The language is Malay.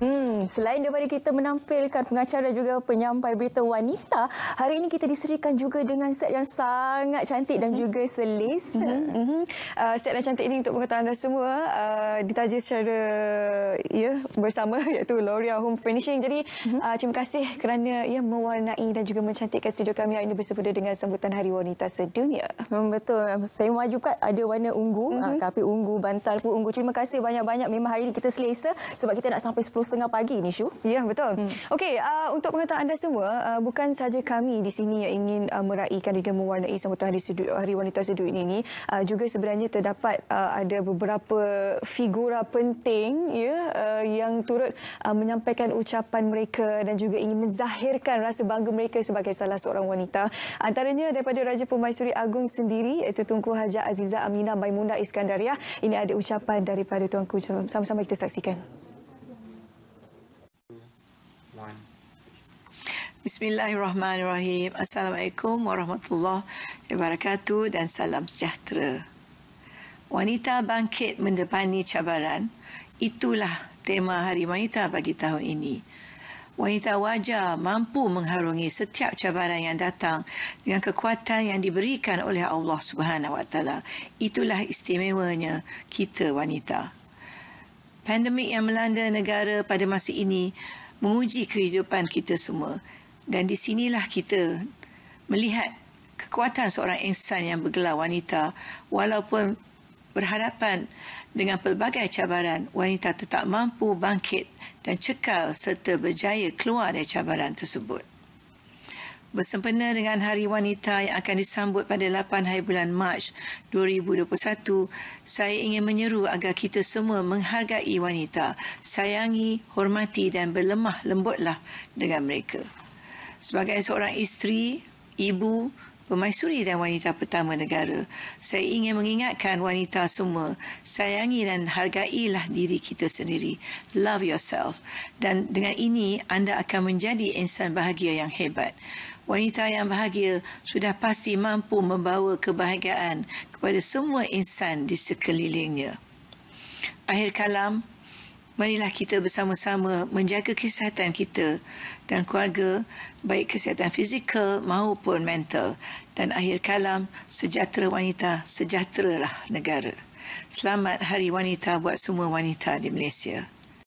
Hmm, selain daripada kita menampilkan pengacara dan juga penyampai berita wanita, hari ini kita diserikan juga dengan set yang sangat cantik dan hmm. juga selesa. Mm -hmm, mm -hmm. Uh, set yang cantik ini untuk pengetahuan anda semua uh, ditaja secara ya bersama iaitu L'Oreal Home Furnishing. Jadi mm -hmm. uh, terima kasih kerana ia ya, mewarnai dan juga mencantikkan studio kami hari ini bersama dengan sambutan Hari Wanita Sedunia. Hmm, betul. maju kan ada warna ungu, mm -hmm. uh, kapi ungu, bantal pun ungu. Terima kasih banyak-banyak. Memang hari ini kita selesa sebab kita nak sampai 10 setengah pagi ini, Syu. Ya, betul. Hmm. Okey, uh, untuk pengetahuan anda semua, uh, bukan saja kami di sini yang ingin uh, meraihkan dengan mewarnai sambutan Hari, Sudu, Hari Wanita Sedu ini, ini uh, juga sebenarnya terdapat uh, ada beberapa figura penting ya uh, yang turut uh, menyampaikan ucapan mereka dan juga ingin menzahirkan rasa bangga mereka sebagai salah seorang wanita. Antaranya daripada Raja Pemaisuri Agung sendiri, iaitu Tunku Haja Aziza Aminah Baimunda Iskandaria. Ini ada ucapan daripada Tuan Tuanku. Sama-sama kita saksikan. Bismillahirrahmanirrahim. Assalamualaikum warahmatullahi wabarakatuh dan salam sejahtera. Wanita bangkit mendepani cabaran, itulah tema Hari Wanita bagi tahun ini. Wanita wajar mampu mengharungi setiap cabaran yang datang dengan kekuatan yang diberikan oleh Allah Subhanahu Wa Taala. Itulah istimewanya kita wanita. Pandemik yang melanda negara pada masa ini menguji kehidupan kita semua. Dan di sinilah kita melihat kekuatan seorang insan yang bergelar wanita walaupun berhadapan dengan pelbagai cabaran, wanita tetap mampu bangkit dan cekal serta berjaya keluar dari cabaran tersebut. Bersempena dengan Hari Wanita yang akan disambut pada 8 hari bulan Mac 2021, saya ingin menyeru agar kita semua menghargai wanita, sayangi, hormati dan berlemah lembutlah dengan mereka sebagai seorang isteri, ibu, pemaisuri dan wanita pertama negara. Saya ingin mengingatkan wanita semua, sayangi dan hargailah diri kita sendiri. Love yourself. Dan dengan ini, anda akan menjadi insan bahagia yang hebat. Wanita yang bahagia sudah pasti mampu membawa kebahagiaan kepada semua insan di sekelilingnya. Akhir kalam, marilah kita bersama-sama menjaga kesihatan kita dan keluarga baik kesihatan fizikal maupun mental dan akhir kalam sejahtera wanita sejahteralah negara selamat hari wanita buat semua wanita di Malaysia